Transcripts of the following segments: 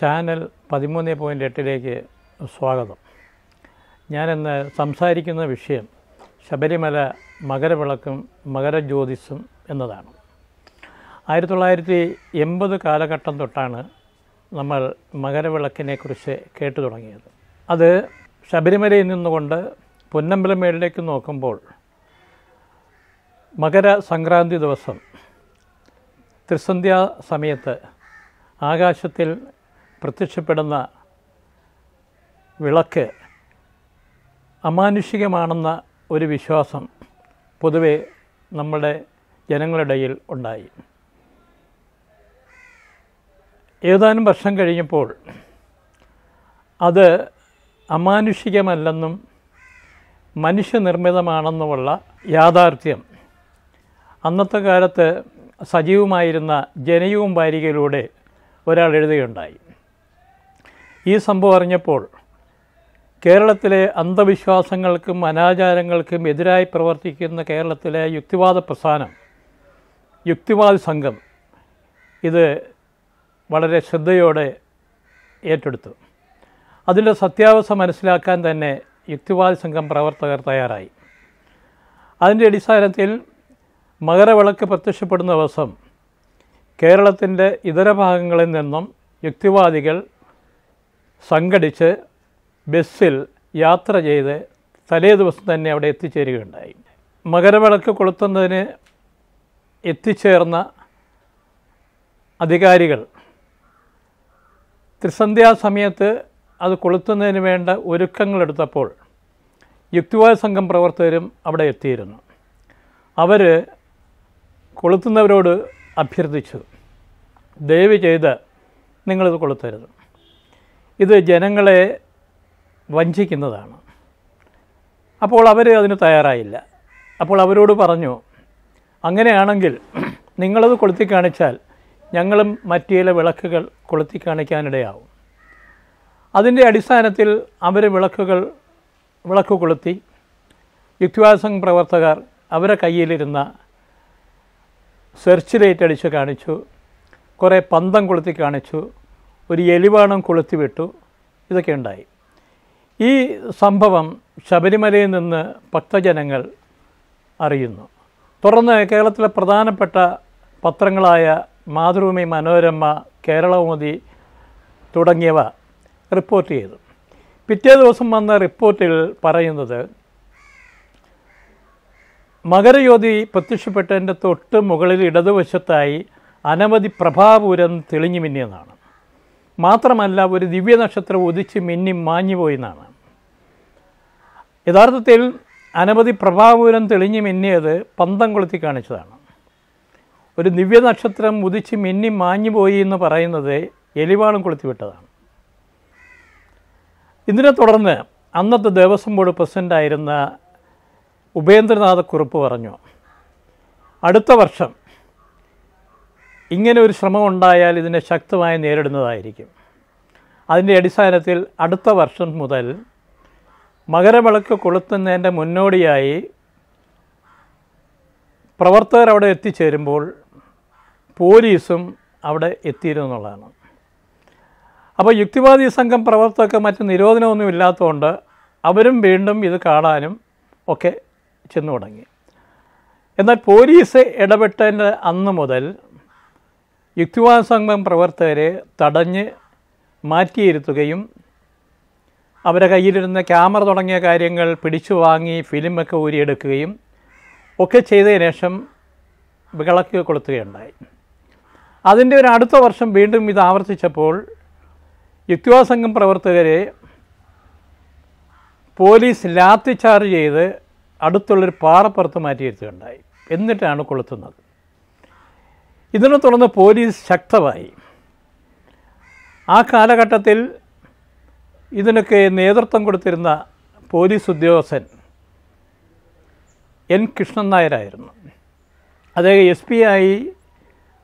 channel പതിമൂന്ന് point എട്ടിലേക്ക് സ്വാഗതം ഞാനിന്ന് സംസാരിക്കുന്ന വിഷയം ശബരിമല മകരവിളക്കും മകരജ്യോതിസും എന്നതാണ് ആയിരത്തി തൊള്ളായിരത്തി എൺപത് കാലഘട്ടം തൊട്ടാണ് നമ്മൾ മകരവിളക്കിനെക്കുറിച്ച് കേട്ടു തുടങ്ങിയത് അത് ശബരിമലയിൽ നിന്നുകൊണ്ട് പൊന്നമ്പലമേളിലേക്ക് നോക്കുമ്പോൾ മകര സംക്രാന്തി ദിവസം ത്രിസന്ധ്യാ സമയത്ത് ആകാശത്തിൽ പ്രത്യക്ഷപ്പെടുന്ന വിളക്ക് അമാനുഷികമാണെന്ന ഒരു വിശ്വാസം പൊതുവെ നമ്മുടെ ജനങ്ങളിടയിൽ ഉണ്ടായി ഏതാനും വർഷം കഴിഞ്ഞപ്പോൾ അത് അമാനുഷികമല്ലെന്നും മനുഷ്യനിർമ്മിതമാണെന്നുമുള്ള യാഥാർത്ഥ്യം അന്നത്തെ കാലത്ത് സജീവമായിരുന്ന ജനയവും വാരികയിലൂടെ ഒരാൾ എഴുതുകയുണ്ടായി ഈ സംഭവം അറിഞ്ഞപ്പോൾ കേരളത്തിലെ അന്ധവിശ്വാസങ്ങൾക്കും അനാചാരങ്ങൾക്കും എതിരായി പ്രവർത്തിക്കുന്ന കേരളത്തിലെ യുക്തിവാദ പ്രസ്ഥാനം യുക്തിവാദി സംഘം ഇത് വളരെ ശ്രദ്ധയോടെ ഏറ്റെടുത്തു അതിൻ്റെ സത്യാവസ്ഥ മനസ്സിലാക്കാൻ തന്നെ യുക്തിവാദി സംഘം പ്രവർത്തകർ തയ്യാറായി അതിൻ്റെ അടിസ്ഥാനത്തിൽ മകരവിളക്ക് പ്രത്യക്ഷപ്പെടുന്ന ദിവസം കേരളത്തിൻ്റെ ഇതര ഭാഗങ്ങളിൽ നിന്നും യുക്തിവാദികൾ സംഘടിച്ച് ബസ്സിൽ യാത്ര ചെയ്ത് തലേ ദിവസം തന്നെ അവിടെ എത്തിച്ചേരുകയുണ്ടായി മകരവിളക്ക് കൊളുത്തുന്നതിന് എത്തിച്ചേർന്ന അധികാരികൾ സമയത്ത് അത് കൊളുത്തുന്നതിന് വേണ്ട ഒരുക്കങ്ങളെടുത്തപ്പോൾ യുക്തിവാദ സംഘം പ്രവർത്തകരും അവിടെ എത്തിയിരുന്നു അവർ കൊളുത്തുന്നവരോട് അഭ്യർത്ഥിച്ചു ദയവ് ചെയ്ത് നിങ്ങളിത് കൊളുത്തരുത് ഇത് ജനങ്ങളെ വഞ്ചിക്കുന്നതാണ് അപ്പോൾ അവർ അതിന് തയ്യാറായില്ല അപ്പോൾ അവരോട് പറഞ്ഞു അങ്ങനെയാണെങ്കിൽ നിങ്ങളത് കൊളുത്തി കാണിച്ചാൽ ഞങ്ങളും മറ്റേല ചില വിളക്കുകൾ കൊളുത്തി കാണിക്കാനിടയാവും അതിൻ്റെ അടിസ്ഥാനത്തിൽ അവർ വിളക്കുകൾ വിളക്ക് കൊളുത്തി യുക്തിവാസം പ്രവർത്തകർ അവരെ കയ്യിലിരുന്ന സെർച്ച് ലൈറ്റ് അടിച്ച് കാണിച്ചു കുറേ പന്തം കൊളുത്തി കാണിച്ചു ഒരു എലിവാണം കൊളുത്തിവിട്ടു ഇതൊക്കെ ഉണ്ടായി ഈ സംഭവം ശബരിമലയിൽ നിന്ന് ഭക്തജനങ്ങൾ അറിയുന്നു തുടർന്ന് കേരളത്തിലെ പ്രധാനപ്പെട്ട പത്രങ്ങളായ മാതൃഭൂമി മനോരമ കേരളമോദി തുടങ്ങിയവ റിപ്പോർട്ട് ചെയ്തു പിറ്റേ ദിവസം വന്ന റിപ്പോർട്ടിൽ പറയുന്നത് മകരജ്യോതി പ്രത്യക്ഷപ്പെട്ടതിൻ്റെ തൊട്ട് മുകളിൽ ഇടതുവശത്തായി അനവധി പ്രഭാപൂരം തെളിഞ്ഞു മിന്നിയെന്നാണ് മാത്രമല്ല ഒരു ദിവ്യ നക്ഷത്രം ഒതിച്ച് മിന്നി മാഞ്ഞുപോയെന്നാണ് യഥാർത്ഥത്തിൽ അനവധി പ്രഭാപൂരം തെളിഞ്ഞു മിന്നിയത് പന്തം കൊളുത്തി കാണിച്ചതാണ് ഒരു ദിവ്യ നക്ഷത്രം ഉദിച്ച് മിന്നി മാഞ്ഞുപോയി എന്ന് പറയുന്നത് എലിവാളും കൊളുത്തിവിട്ടതാണ് ഇതിനെ തുടർന്ന് അന്നത്തെ ദേവസ്വം ബോർഡ് പ്രസിഡൻ്റായിരുന്ന ഉപേന്ദ്രനാഥ കുറുപ്പ് പറഞ്ഞു അടുത്ത വർഷം ഇങ്ങനെ ഒരു ശ്രമം ഉണ്ടായാൽ ഇതിനെ ശക്തമായി നേരിടുന്നതായിരിക്കും അതിൻ്റെ അടിസ്ഥാനത്തിൽ അടുത്ത വർഷം മുതൽ മകരവിളക്ക് കൊളുത്തുന്നതിൻ്റെ മുന്നോടിയായി പ്രവർത്തകർ അവിടെ എത്തിച്ചേരുമ്പോൾ പോലീസും അവിടെ എത്തിയിരുന്നുള്ളതാണ് അപ്പോൾ യുക്തിവാദി സംഘം പ്രവർത്തകർക്ക് മറ്റ് നിരോധനമൊന്നും ഇല്ലാത്തതുകൊണ്ട് അവരും വീണ്ടും ഇത് കാണാനും ഒക്കെ ചെന്നു തുടങ്ങി എന്നാൽ പോലീസ് ഇടപെട്ടതിൻ്റെ അന്ന് മുതൽ യുക്തിവാദ സംഘം പ്രവർത്തകരെ തടഞ്ഞ് മാറ്റിയിരുത്തുകയും അവരുടെ കയ്യിലിരുന്ന ക്യാമറ തുടങ്ങിയ കാര്യങ്ങൾ പിടിച്ചു വാങ്ങി ഫിലിമൊക്കെ ഊരിയെടുക്കുകയും ഒക്കെ ചെയ്തതിന് ശേഷം വിളക്ക് കൊളുത്തുകയുണ്ടായി അതിൻ്റെ ഒരു അടുത്ത വർഷം വീണ്ടും ഇത് ആവർത്തിച്ചപ്പോൾ യുക്തിവാദ സംഘം പ്രവർത്തകരെ പോലീസ് ലാത്തി ചാർജ് ചെയ്ത് അടുത്തുള്ളൊരു പാറപ്പുറത്ത് മാറ്റിയിരുത്തുകയുണ്ടായി എന്നിട്ടാണ് കൊളുത്തുന്നത് ഇതിനെ തുടർന്ന് പോലീസ് ശക്തമായി ആ കാലഘട്ടത്തിൽ ഇതിനൊക്കെ നേതൃത്വം കൊടുത്തിരുന്ന പോലീസ് ഉദ്യോഗസ്ഥൻ എൻ കൃഷ്ണൻ നായരായിരുന്നു അദ്ദേഹം എസ് പി ആയി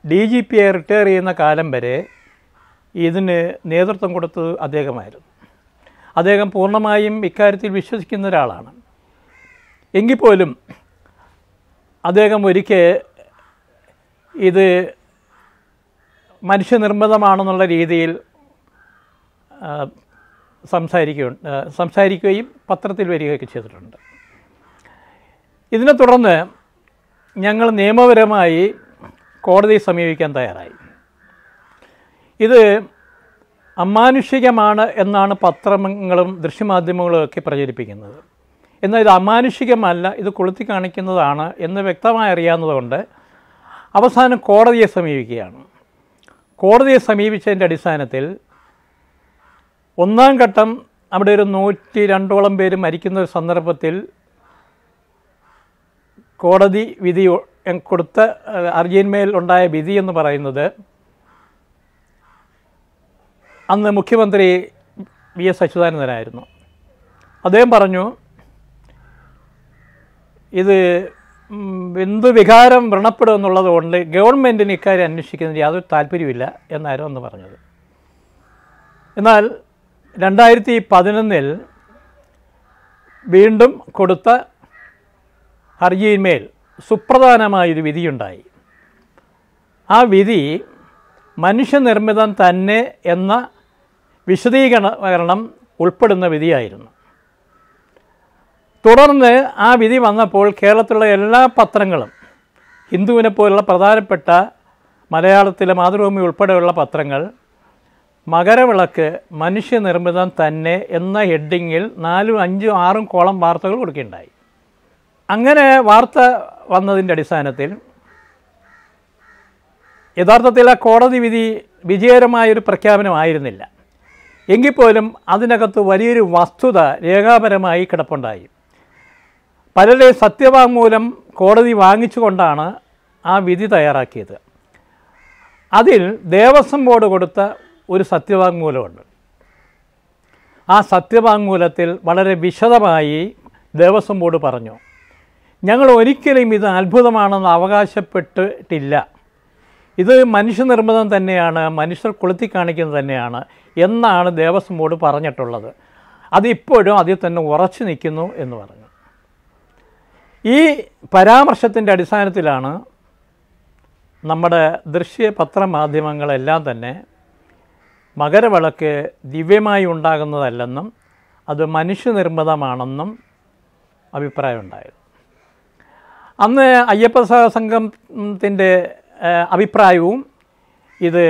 ഡി ജി പി ആയി റിട്ടയർ ചെയ്യുന്ന കാലം വരെ ഇതിന് നേതൃത്വം കൊടുത്തത് അദ്ദേഹമായിരുന്നു അദ്ദേഹം പൂർണ്ണമായും ഇക്കാര്യത്തിൽ വിശ്വസിക്കുന്ന ഒരാളാണ് എങ്കിൽ പോലും അദ്ദേഹം ഒരിക്കൽ ഇത് മനുഷ്യനിർമ്മിതമാണെന്നുള്ള രീതിയിൽ സംസാരിക്കുക സംസാരിക്കുകയും പത്രത്തിൽ വരികയൊക്കെ ചെയ്തിട്ടുണ്ട് ഇതിനെ തുടർന്ന് ഞങ്ങൾ നിയമപരമായി കോടതിയെ സമീപിക്കാൻ തയ്യാറായി ഇത് അമാനുഷികമാണ് എന്നാണ് പത്രങ്ങളും ദൃശ്യമാധ്യമങ്ങളും ഒക്കെ പ്രചരിപ്പിക്കുന്നത് എന്നാൽ ഇത് അമാനുഷികമല്ല ഇത് കൊളുത്തി കാണിക്കുന്നതാണ് എന്ന് വ്യക്തമായി അറിയാവുന്നതുകൊണ്ട് അവസാനം കോടതിയെ സമീപിക്കുകയാണ് കോടതിയെ സമീപിച്ചതിൻ്റെ അടിസ്ഥാനത്തിൽ ഒന്നാം ഘട്ടം അവിടെ ഒരു നൂറ്റി രണ്ടോളം പേര് മരിക്കുന്ന ഒരു സന്ദർഭത്തിൽ കോടതി വിധി കൊടുത്ത അർജിയന്മേൽ ഉണ്ടായ വിധി എന്ന് പറയുന്നത് അന്ന് മുഖ്യമന്ത്രി വി എസ് അച്യുതാനന്ദനായിരുന്നു അദ്ദേഹം പറഞ്ഞു ഇത് എന്ത് വികാരം വ്രണപ്പെടും കൊണ്ട് ഗവൺമെൻറ്റിന് ഇക്കാര്യം അന്വേഷിക്കുന്നതിന് യാതൊരു താല്പര്യമില്ല എന്നായിരുന്നു അന്ന് പറഞ്ഞത് എന്നാൽ രണ്ടായിരത്തി പതിനൊന്നിൽ വീണ്ടും കൊടുത്ത ഹർജിയിന്മേൽ സുപ്രധാനമായൊരു വിധിയുണ്ടായി ആ വിധി മനുഷ്യനിർമ്മിതം തന്നെ എന്ന വിശദീകരണം ഉൾപ്പെടുന്ന വിധിയായിരുന്നു തുടർന്ന് ആ വിധി വന്നപ്പോൾ കേരളത്തിലുള്ള എല്ലാ പത്രങ്ങളും ഹിന്ദുവിനെ പോലുള്ള പ്രധാനപ്പെട്ട മലയാളത്തിലെ മാതൃഭൂമി ഉൾപ്പെടെയുള്ള പത്രങ്ങൾ മകരവിളക്ക് മനുഷ്യനിർമ്മിതം തന്നെ എന്ന ഹെഡിങ്ങിൽ നാലും അഞ്ചും ആറും കോളം വാർത്തകൾ കൊടുക്കുകയുണ്ടായി അങ്ങനെ വാർത്ത വന്നതിൻ്റെ അടിസ്ഥാനത്തിൽ യഥാർത്ഥത്തിൽ ആ കോടതി വിധി വിജയകരമായൊരു പ്രഖ്യാപനമായിരുന്നില്ല എങ്കിൽ പോലും അതിനകത്ത് വലിയൊരു വസ്തുത രേഖാപരമായി കിടപ്പുണ്ടായി പലരുടെ സത്യവാങ്മൂലം കോടതി വാങ്ങിച്ചുകൊണ്ടാണ് ആ വിധി തയ്യാറാക്കിയത് അതിൽ ദേവസ്വം ബോർഡ് കൊടുത്ത ഒരു സത്യവാങ്മൂലമുണ്ട് ആ സത്യവാങ്മൂലത്തിൽ വളരെ വിശദമായി ദേവസ്വം ബോർഡ് പറഞ്ഞു ഞങ്ങൾ ഒരിക്കലും ഇത് അത്ഭുതമാണെന്ന് അവകാശപ്പെട്ടിട്ടില്ല ഇത് മനുഷ്യനിർമ്മിതം തന്നെയാണ് മനുഷ്യർ കൊളുത്തി കാണിക്കുന്നത് തന്നെയാണ് എന്നാണ് ദേവസ്വം ബോർഡ് പറഞ്ഞിട്ടുള്ളത് അതിപ്പോഴും അതിൽ തന്നെ ഉറച്ചു നിൽക്കുന്നു എന്ന് പറഞ്ഞു ഈ പരാമർശത്തിൻ്റെ അടിസ്ഥാനത്തിലാണ് നമ്മുടെ ദൃശ്യ പത്രമാധ്യമങ്ങളെല്ലാം തന്നെ മകരവിളക്ക് ദിവ്യമായി ഉണ്ടാകുന്നതല്ലെന്നും അത് മനുഷ്യനിർമ്മിതമാണെന്നും അഭിപ്രായമുണ്ടായത് അന്ന് അയ്യപ്പ സംഘത്തിൻ്റെ അഭിപ്രായവും ഇത്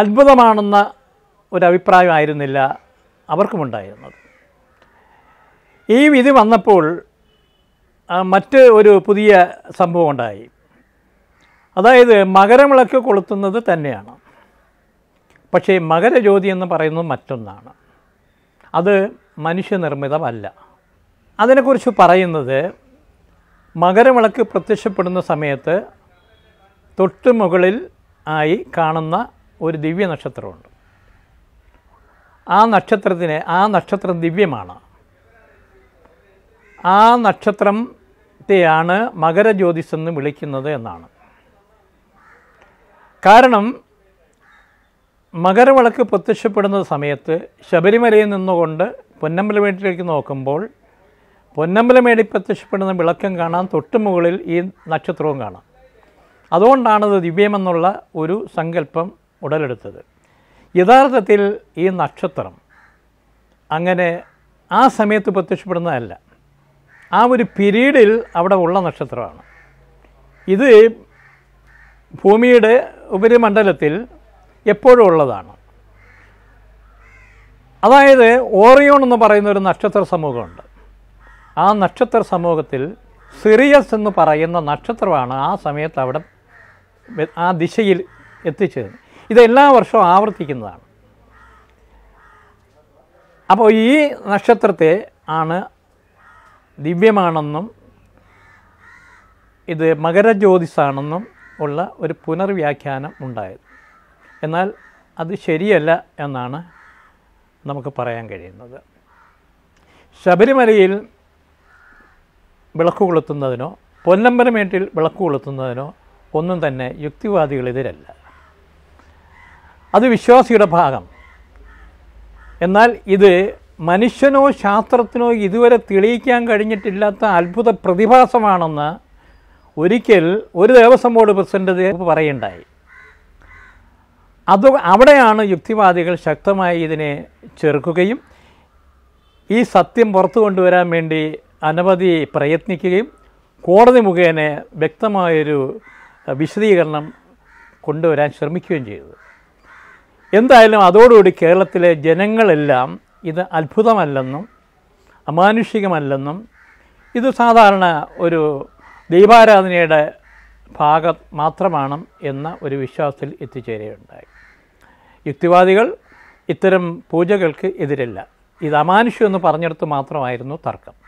അത്ഭുതമാണെന്ന ഒരു അഭിപ്രായമായിരുന്നില്ല അവർക്കുമുണ്ടായിരുന്നത് ഈ വിധി വന്നപ്പോൾ മറ്റ് ഒരു പുതിയ സംഭവം ഉണ്ടായി അതായത് മകരവിളക്ക് കൊളുത്തുന്നത് തന്നെയാണ് പക്ഷേ മകരജ്യോതി എന്ന് പറയുന്നത് മറ്റൊന്നാണ് അത് മനുഷ്യനിർമ്മിതമല്ല അതിനെക്കുറിച്ച് പറയുന്നത് മകരവിളക്ക് പ്രത്യക്ഷപ്പെടുന്ന സമയത്ത് തൊട്ട് മുകളിൽ ആയി കാണുന്ന ഒരു ദിവ്യ നക്ഷത്രമുണ്ട് ആ നക്ഷത്രത്തിന് ആ നക്ഷത്രം ദിവ്യമാണ് ആ നക്ഷത്രത്തെയാണ് മകരജ്യോതിസ് എന്ന് വിളിക്കുന്നത് എന്നാണ് കാരണം മകരവിളക്ക് പ്രത്യക്ഷപ്പെടുന്ന സമയത്ത് ശബരിമലയിൽ നിന്നുകൊണ്ട് പൊന്നമ്പലമേട്ടിലേക്ക് നോക്കുമ്പോൾ പൊന്നമ്പലമേടി പ്രത്യക്ഷപ്പെടുന്ന വിളക്കം കാണാൻ തൊട്ട് മുകളിൽ ഈ നക്ഷത്രവും കാണാം അതുകൊണ്ടാണ് ഇത് ദിവ്യമെന്നുള്ള ഒരു സങ്കല്പം ഉടലെടുത്തത് യഥാർത്ഥത്തിൽ ഈ നക്ഷത്രം അങ്ങനെ ആ സമയത്ത് പ്രത്യക്ഷപ്പെടുന്നതല്ല ആ ഒരു പിരീഡിൽ അവിടെ ഉള്ള നക്ഷത്രമാണ് ഇത് ഭൂമിയുടെ ഉപരിമണ്ഡലത്തിൽ എപ്പോഴും ഉള്ളതാണ് അതായത് ഓറിയോൺ എന്ന് പറയുന്ന ഒരു നക്ഷത്ര സമൂഹമുണ്ട് ആ നക്ഷത്ര സമൂഹത്തിൽ സിറിയസ് എന്ന് പറയുന്ന നക്ഷത്രമാണ് ആ സമയത്ത് അവിടെ ആ ദിശയിൽ എത്തിച്ചേരുന്നത് ഇത് എല്ലാ വർഷവും ആവർത്തിക്കുന്നതാണ് അപ്പോൾ ഈ നക്ഷത്രത്തെ ആണ് ദിവ്യമാണെന്നും ഇത് മകരജ്യോതിസാണെന്നും ഉള്ള ഒരു പുനർവ്യാഖ്യാനം ഉണ്ടായത് എന്നാൽ അത് ശരിയല്ല എന്നാണ് നമുക്ക് പറയാൻ കഴിയുന്നത് ശബരിമലയിൽ വിളക്ക് കൊളുത്തുന്നതിനോ പൊന്നമ്പലമേട്ടിൽ വിളക്ക് കൊളുത്തുന്നതിനോ ഒന്നും തന്നെ യുക്തിവാദികൾ യുക്തിവാദികളെതിരല്ല അത് വിശ്വാസിയുടെ ഭാഗം എന്നാൽ ഇത് മനുഷ്യനോ ശാസ്ത്രത്തിനോ ഇതുവരെ തെളിയിക്കാൻ കഴിഞ്ഞിട്ടില്ലാത്ത അത്ഭുത പ്രതിഭാസമാണെന്ന് ഒരിക്കൽ ഒരു ദേവസ്വം ബോർഡ് പ്രസിഡൻ്റ് പറയുണ്ടായി അത് അവിടെയാണ് യുക്തിവാദികൾ ശക്തമായി ഇതിനെ ചെറുക്കുകയും ഈ സത്യം പുറത്തു കൊണ്ടുവരാൻ വേണ്ടി അനവധി പ്രയത്നിക്കുകയും കോടതി മുഖേന വ്യക്തമായൊരു വിശദീകരണം കൊണ്ടുവരാൻ ശ്രമിക്കുകയും ചെയ്തു എന്തായാലും അതോടുകൂടി കേരളത്തിലെ ജനങ്ങളെല്ലാം ഇത് അത്ഭുതമല്ലെന്നും അമാനുഷികമല്ലെന്നും ഇത് സാധാരണ ഒരു ദൈവാരാധനയുടെ ഭാഗം മാത്രമാണ് എന്ന ഒരു വിശ്വാസത്തിൽ എത്തിച്ചേരുകയുണ്ടായി യുക്തിവാദികൾ ഇത്തരം പൂജകൾക്ക് എതിരല്ല ഇത് അമാനുഷ്യം എന്ന് പറഞ്ഞെടുത്ത് മാത്രമായിരുന്നു തർക്കം